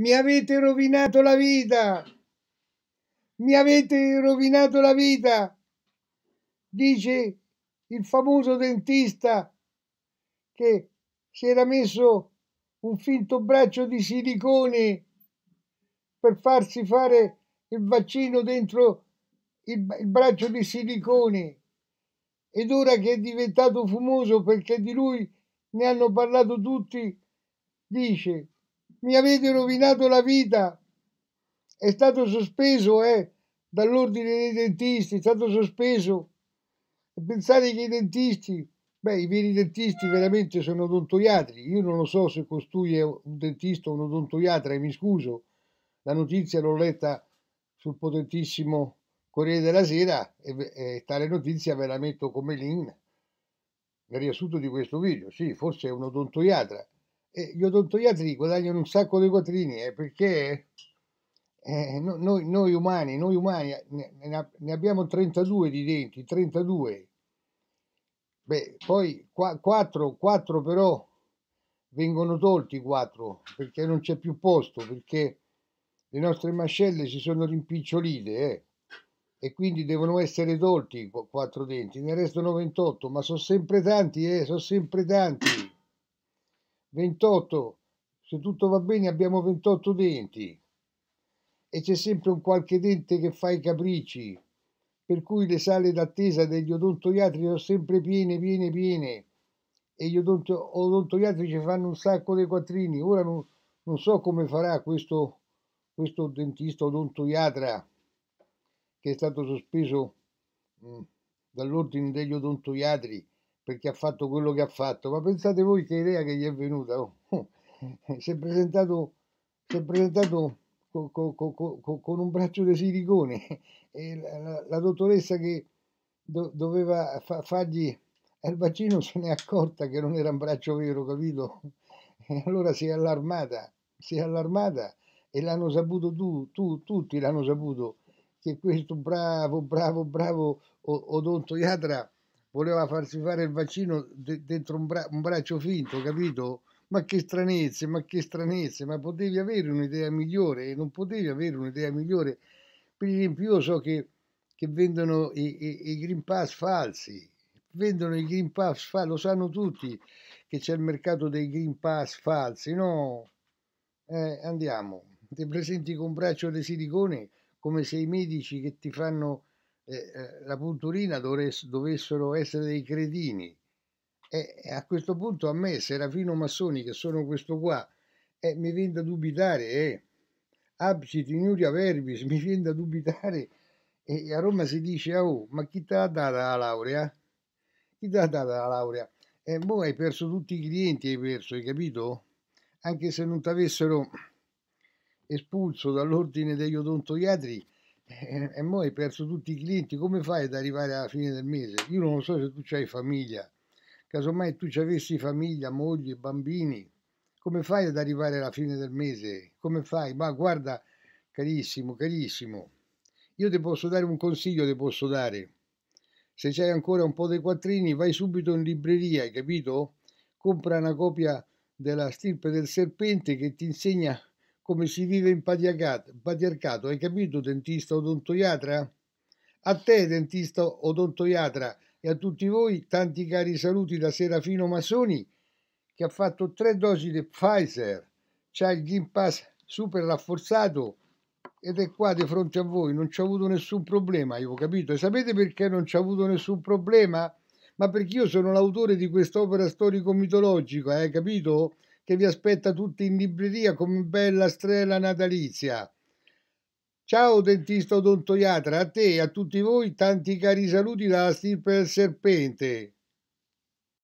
mi avete rovinato la vita, mi avete rovinato la vita, dice il famoso dentista che si era messo un finto braccio di silicone per farsi fare il vaccino dentro il, il braccio di silicone ed ora che è diventato fumoso perché di lui ne hanno parlato tutti, dice mi avete rovinato la vita. È stato sospeso eh, dall'ordine dei dentisti, è stato sospeso. E pensate che i dentisti, beh, i veri dentisti veramente sono odontoiatri. Io non lo so se costui è un dentista o un odontoiatra, e mi scuso. La notizia l'ho letta sul potentissimo Corriere della Sera e, e tale notizia ve la metto come link nel riassunto di questo video. Sì, forse è un odontoiatra e eh, gli odontoiatri guadagnano un sacco di quattrini eh, perché eh, noi, noi, umani, noi umani ne, ne, abbiamo 32 di denti, 32. Beh, poi 4, 4 però vengono tolti 4 perché non c'è più posto, perché le nostre mascelle si sono rimpicciolite eh, e quindi devono essere tolti 4 denti, ne restano 28, ma sono sempre tanti, eh, sono sempre tanti. 28, se tutto va bene abbiamo 28 denti e c'è sempre un qualche dente che fa i capricci, per cui le sale d'attesa degli odontoiatri sono sempre piene, piene, piene e gli odontoiatri ci fanno un sacco dei quattrini. Ora non, non so come farà questo, questo dentista odontoiatra che è stato sospeso mh, mm, dall'ordine degli odontoiatri perché ha fatto quello che ha fatto, ma pensate voi che idea che gli è venuta? Oh, si è presentato, si è presentato co, co, co, con un braccio di silicone e la, la, la dottoressa che do, doveva fa, fargli il vaccino se n'è accorta che non era un braccio vero, capito? E allora si è allarmata, si è allarmata e l'hanno saputo tu, tu tutti l'hanno saputo che questo bravo, bravo, bravo odontoiatra voleva farsi fare il vaccino de- dentro un, bra- un braccio finto, capito? Ma che stranezze, ma che stranezze, ma potevi avere un'idea migliore e non potevi avere un'idea migliore. Per esempio, io so che, che vendono i, i, i Green Pass falsi, vendono i Green Pass falsi, lo sanno tutti che c'è il mercato dei Green Pass falsi, no? Eh, andiamo, ti presenti con un braccio di silicone come se i medici che ti fanno eh, la punturina dovess- dovessero essere dei cretini. E a questo punto a me, Serafino Massoni, che sono questo qua, eh, mi viene da dubitare, eh. absit inuria verbis, mi viene da dubitare. E a Roma si dice, oh, ma chi ti ha data la laurea? Chi ti ha data la laurea? E boh, hai perso tutti i clienti, hai perso, hai capito? Anche se non ti avessero espulso dall'ordine degli odontoiatri, eh, e, mo hai perso tutti i clienti, come fai ad arrivare alla fine del mese? Io non so se tu hai famiglia, casomai tu ci avessi famiglia, moglie, bambini, come fai ad arrivare alla fine del mese? Come fai? Ma guarda, carissimo, carissimo, io ti posso dare un consiglio, ti posso dare. Se c'hai ancora un po' dei quattrini, vai subito in libreria, hai capito? Compra una copia della stirpe del serpente che ti insegna come si vive in patriarcato. Hai capito, dentista odontoiatra? A te, dentista odontoiatra, e a tutti voi tanti cari saluti da Serafino Massoni, che ha fatto tre dosi di Pfizer, c'ha il Green Pass super rafforzato ed è qua di fronte a voi. Non c'è avuto nessun problema, io ho capito. E sapete perché non c'è avuto nessun problema? Ma perché io sono l'autore di quest'opera storico-mitologica, hai eh, capito? che vi aspetta tutti in libreria come bella strela natalizia. Ciao dentista odontoiatra, a te e a tutti voi tanti cari saluti dalla stirpe del serpente.